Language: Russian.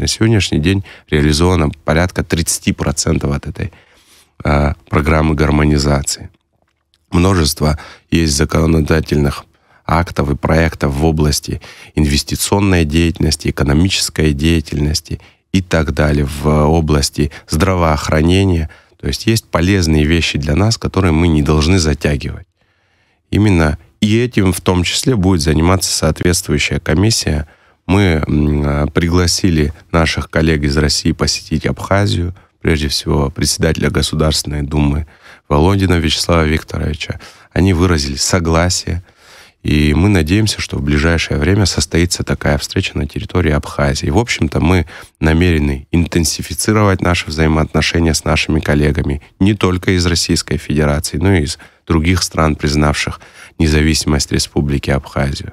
На сегодняшний день реализовано порядка 30% от этой э, программы гармонизации. Множество есть законодательных актов и проектов в области инвестиционной деятельности, экономической деятельности и так далее, в области здравоохранения. То есть есть полезные вещи для нас, которые мы не должны затягивать. Именно и этим в том числе будет заниматься соответствующая комиссия – мы а, пригласили наших коллег из России посетить Абхазию, прежде всего председателя Государственной Думы Володина Вячеслава Викторовича. Они выразили согласие, и мы надеемся, что в ближайшее время состоится такая встреча на территории Абхазии. В общем-то, мы намерены интенсифицировать наши взаимоотношения с нашими коллегами не только из Российской Федерации, но и из других стран, признавших независимость Республики Абхазию.